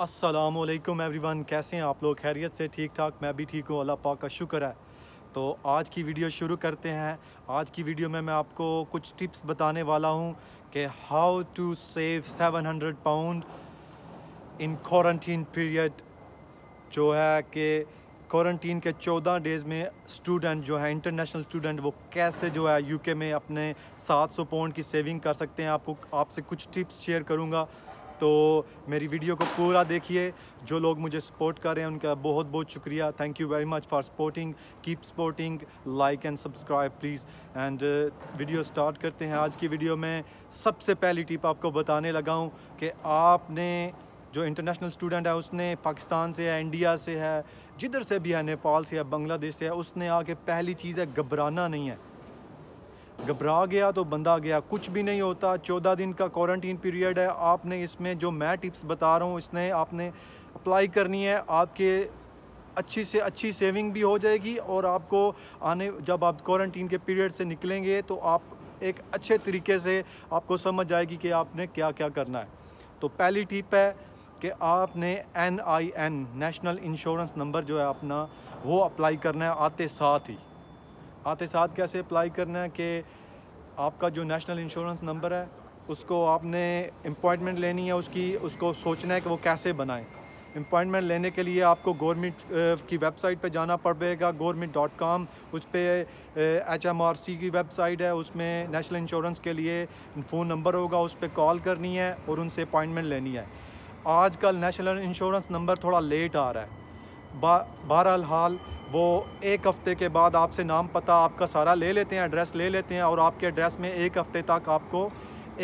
Aslam every one कैसे हैं आप लोग खैरियत से ठीक ठाक मैं भी ठीक हूँ अल्लाह पाक का शुक्र है तो आज की वीडियो शुरू करते हैं आज की वीडियो में मैं आपको कुछ टिप्स बताने वाला हूँ कि how to save 700 pound in quarantine period जो है कि क्वारंटीन के 14 डेज़ में स्टूडेंट जो है इंटरनेशनल स्टूडेंट वो कैसे जो है यूके में अपने 700 पाउंड की सेविंग कर सकते हैं आपको आपसे कुछ टिप्स शेयर करूँगा तो मेरी वीडियो को पूरा देखिए जो लोग मुझे सपोर्ट कर रहे हैं उनका बहुत बहुत शुक्रिया thank you very much for supporting keep supporting like and subscribe please and video start करते हैं आज की वीडियो में सबसे पहली टिप आपको बताने लगा हूँ कि आपने जो इंटरनेशनल स्टूडेंट है उसने पाकिस्तान से है इंडिया से है जिधर से भी है नेपाल से है बांग्लादेश से है उसने आके पहली चीज़ है घबराना नहीं है घबरा गया तो बंदा गया कुछ भी नहीं होता चौदह दिन का क्वारंटीन पीरियड है आपने इसमें जो मैं टिप्स बता रहा हूँ इसने आपने अप्लाई करनी है आपके अच्छी से अच्छी सेविंग भी हो जाएगी और आपको आने जब आप क्वारंटीन के पीरियड से निकलेंगे तो आप एक अच्छे तरीके से आपको समझ आएगी कि आपने क्या क्या करना है तो पहली टिप है कि आपने N I N national insurance number जो है अपना वो अप्लाई करना है आते साथ ही आते साथ कैसे अप्लाई करना है कि आपका जो नेशनल इंश्योरेंस नंबर है उसको आपने अपॉइंटमेंट लेनी है उसकी उसको सोचना है कि वो कैसे बनाएं अपॉइंटमेंट लेने के लिए आपको गवर्नमेंट की वेबसाइट पे जाना पड़ेगा गवर्नमेंट डॉट कॉम उस पर एच एम आर सी की वेबसाइट है उसमें नेशनल इंश्योरेंस के लिए फ़ोन नंबर होगा उस पर कॉल करनी है और उनसे अपॉइंटमेंट लेनी है आजकल नेशनल इंश्योरेंस नंबर थोड़ा लेट आ रहा है बहरहाल हाल वो एक हफ़्ते के बाद आपसे नाम पता आपका सारा ले लेते हैं एड्रेस ले लेते हैं और आपके एड्रेस में एक हफ़्ते तक आपको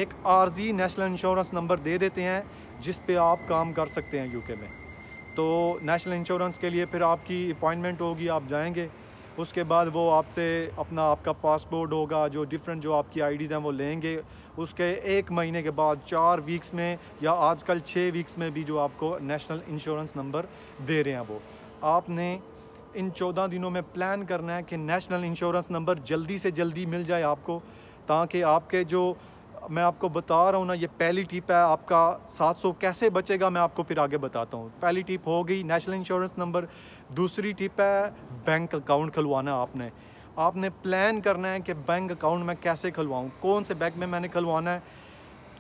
एक आरजी नेशनल इंश्योरेंस नंबर दे देते हैं जिस पे आप काम कर सकते हैं यूके में तो नेशनल इंश्योरेंस के लिए फिर आपकी अपॉइंटमेंट होगी आप जाएंगे उसके बाद वो आपसे अपना आपका पासपोर्ट होगा जो डिफरेंट जो आपकी आईडीज़ हैं वो लेंगे उसके एक महीने के बाद चार वीक्स में या आजकल छः वीक्स में भी जो आपको नेशनल इंश्योरेंस नंबर दे रहे हैं वो आपने इन चौदह दिनों में प्लान करना है कि नेशनल इंश्योरेंस नंबर जल्दी से जल्दी मिल जाए आपको ताकि आपके जो मैं आपको बता रहा हूँ ना ये पहली टिप है आपका 700 कैसे बचेगा मैं आपको फिर आगे बताता हूँ पहली टिप हो गई नेशनल इंश्योरेंस नंबर दूसरी टिप है बैंक अकाउंट खुलवाना आपने आपने प्लान करना है कि बैंक अकाउंट मैं कैसे खुलवाऊँ कौन से बैंक में मैंने खुलवाना है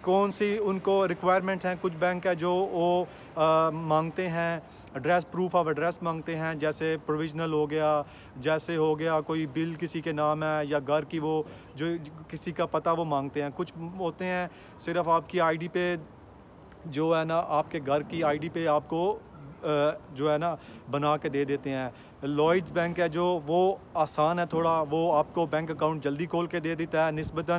कौन सी उनको रिक्वायरमेंट हैं कुछ बैंक है जो वो आ, मांगते हैं एड्रेस प्रूफ ऑफ एड्रेस मांगते हैं जैसे प्रोविजनल हो गया जैसे हो गया कोई बिल किसी के नाम है या घर की वो जो किसी का पता वो मांगते हैं कुछ होते हैं सिर्फ आपकी आईडी पे जो है ना आपके घर की आईडी पे आपको जो है ना बना के दे देते हैं लॉइड्स बैंक है जो वो आसान है थोड़ा वो आपको बैंक अकाउंट जल्दी खोल के दे देता है नस्बता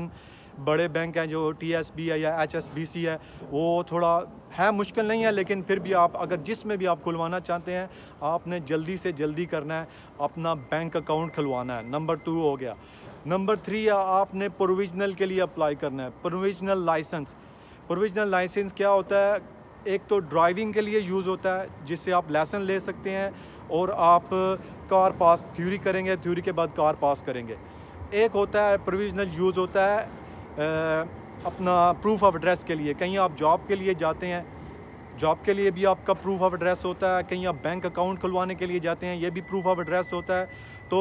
बड़े बैंक हैं जो टी एस बी है या एच एस बी सी है वो थोड़ा है मुश्किल नहीं है लेकिन फिर भी आप अगर जिसमें भी आप खुलवाना चाहते हैं आपने जल्दी से जल्दी करना है अपना बैंक अकाउंट खुलवाना है नंबर टू हो गया नंबर थ्री आपने प्रोविजनल के लिए अप्लाई करना है प्रोविजनल लाइसेंस प्रोविजनल लाइसेंस क्या होता है एक तो ड्राइविंग के लिए यूज़ होता है जिससे आप लाइसेंस ले सकते हैं और आप कार पास थ्योरी करेंगे थ्योरी के बाद कार पास करेंगे एक होता है प्रोविजनल यूज़ होता है अपना प्रूफ ऑफ एड्रेस के लिए कहीं आप जॉब के लिए जाते हैं जॉब के लिए भी आपका प्रूफ ऑफ एड्रेस होता है कहीं आप बैंक अकाउंट खुलवाने के लिए जाते हैं ये भी प्रूफ ऑफ एड्रेस होता है तो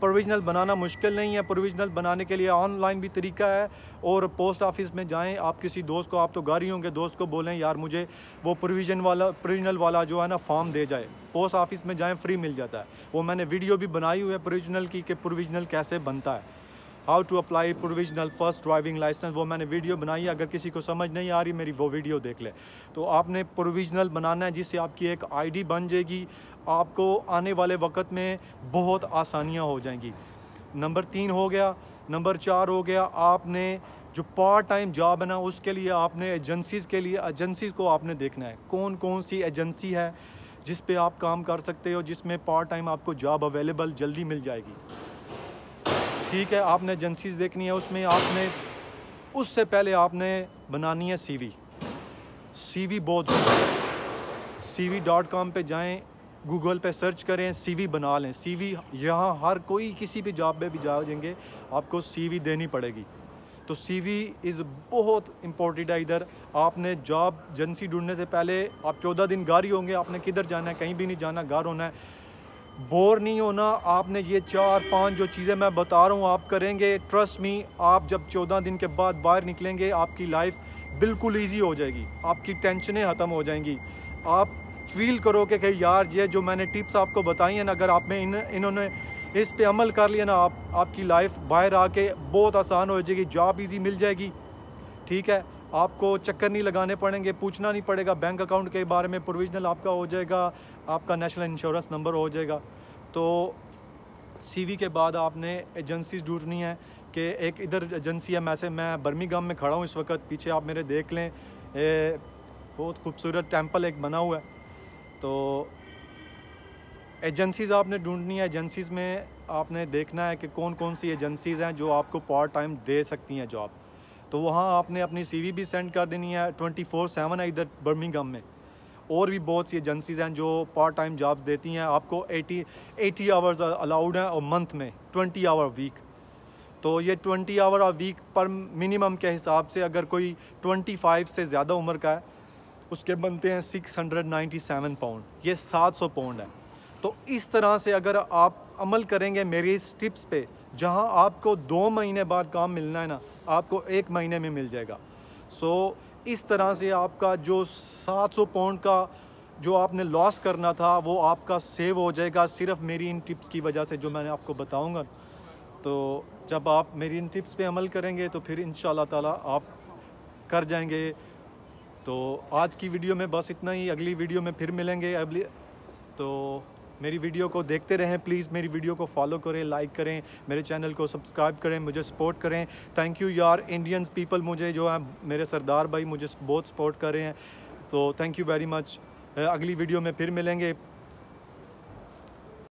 प्रोविजनल बनाना मुश्किल नहीं है प्रोविजनल बनाने के लिए ऑनलाइन भी तरीका है और पोस्ट ऑफिस में जाएं आप किसी दोस्त को आप तो गाड़ी होंगे दोस्त को बोलें यार मुझे वो प्रोविजन वाला प्रोविजनल वाला जो है ना फॉर्म दे जाए पोस्ट ऑफिस में जाएँ फ्री मिल जाता है वो मैंने वीडियो भी बनाई हुई है प्रोविजनल की कि प्रोविजनल कैसे बनता है how to apply provisional first driving licence वो मैंने वीडियो बनाई है अगर किसी को समझ नहीं आ रही मेरी वो वीडियो देख ले तो आपने प्रोविजनल बनाना है जिससे आपकी एक आईडी बन जाएगी आपको आने वाले वक्त में बहुत आसानियाँ हो जाएंगी नंबर तीन हो गया नंबर चार हो गया आपने जो पार्ट टाइम जॉब है ना उसके लिए आपने एजेंसीज़ के लिए एजेंसीज़ को आपने देखना है कौन कौन सी एजेंसी है जिस पे आप काम कर सकते हो जिसमें पार्ट टाइम आपको जॉब अवेलेबल जल्दी मिल जाएगी ठीक है आपने एजेंसीज देखनी है उसमें आपने उससे पहले आपने बनानी है सीवी सीवी बहुत सीवी डॉट कॉम पर जाएँ गूगल पे सर्च करें सीवी बना लें सीवी यहाँ हर कोई किसी भी जॉब पे भी जाएंगे आपको सीवी देनी पड़ेगी तो सीवी इज़ बहुत इम्पोर्टेंट है इधर आपने जॉब एजेंसी ढूंढने से पहले आप चौदह दिन ही होंगे आपने किधर जाना है कहीं भी नहीं जाना गार होना है बोर नहीं होना आपने ये चार पांच जो चीज़ें मैं बता रहा हूँ आप करेंगे ट्रस्ट मी आप जब चौदह दिन के बाद बाहर निकलेंगे आपकी लाइफ बिल्कुल इजी हो जाएगी आपकी टेंशनें ख़त्म हो जाएंगी आप फील करो कि कहीं यार ये जो मैंने टिप्स आपको बताई हैं ना अगर आप में इन इन्होंने इस पे अमल कर लिया ना आप आपकी लाइफ बाहर आके बहुत आसान हो जाएगी जॉब इजी मिल जाएगी ठीक है आपको चक्कर नहीं लगाने पड़ेंगे पूछना नहीं पड़ेगा बैंक अकाउंट के बारे में प्रोविजनल आपका हो जाएगा आपका नेशनल इंश्योरेंस नंबर हो जाएगा तो सीवी के बाद आपने एजेंसी ढूंढनी है कि एक इधर एजेंसी है मैसे मैं बर्मिंगम में खड़ा हूँ इस वक्त पीछे आप मेरे देख लें ए, बहुत खूबसूरत टेम्पल एक बना हुआ है तो एजेंसीज़ आपने ढूंढनी है एजेंसीज़ में आपने देखना है कि कौन कौन सी एजेंसीज़ हैं जो आपको पार्ट टाइम दे सकती हैं जॉब तो वहाँ आपने अपनी सी वी भी सेंड कर देनी है ट्वेंटी फोर सेवन है इधर बर्मिंगम में और भी बहुत सी एजेंसीज हैं जो पार्ट टाइम जॉब देती हैं आपको एटी एटी आवर्स अलाउड हैं और मंथ में ट्वेंटी आवर वीक तो ये ट्वेंटी आवर और वीक पर मिनिमम के हिसाब से अगर कोई ट्वेंटी फाइव से ज़्यादा उम्र का है उसके बनते हैं six hundred ninety seven pound ये सात सौ पाउंड है तो इस तरह से अगर आप अमल करेंगे मेरी इस टिप्स पर जहाँ आपको दो महीने बाद काम मिलना है ना आपको एक महीने में मिल जाएगा सो so, इस तरह से आपका जो 700 सौ पाउंड का जो आपने लॉस करना था वो आपका सेव हो जाएगा सिर्फ मेरी इन टिप्स की वजह से जो मैंने आपको बताऊंगा तो जब आप मेरी इन टिप्स पे अमल करेंगे तो फिर इन ताला आप कर जाएंगे तो आज की वीडियो में बस इतना ही अगली वीडियो में फिर मिलेंगे अगली तो मेरी वीडियो को देखते रहें प्लीज़ मेरी वीडियो को फॉलो करें लाइक करें मेरे चैनल को सब्सक्राइब करें मुझे सपोर्ट करें थैंक यू यार इंडियंस पीपल मुझे जो है मेरे सरदार भाई मुझे बहुत सपोर्ट कर रहे हैं तो थैंक यू वेरी मच अगली वीडियो में फिर मिलेंगे